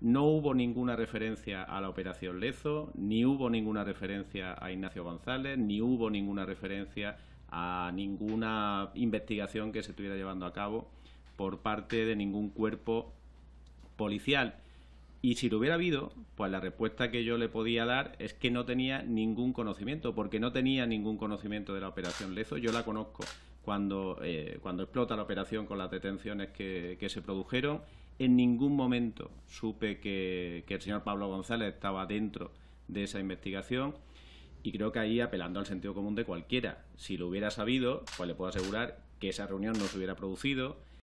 No hubo ninguna referencia a la operación Lezo, ni hubo ninguna referencia a Ignacio González, ni hubo ninguna referencia a ninguna investigación que se estuviera llevando a cabo por parte de ningún cuerpo policial. Y si lo hubiera habido, pues la respuesta que yo le podía dar es que no tenía ningún conocimiento, porque no tenía ningún conocimiento de la operación Lezo. Yo la conozco cuando, eh, cuando explota la operación con las detenciones que, que se produjeron en ningún momento supe que, el señor Pablo González estaba dentro de esa investigación y creo que ahí apelando al sentido común de cualquiera. Si lo hubiera sabido, pues le puedo asegurar que esa reunión no se hubiera producido,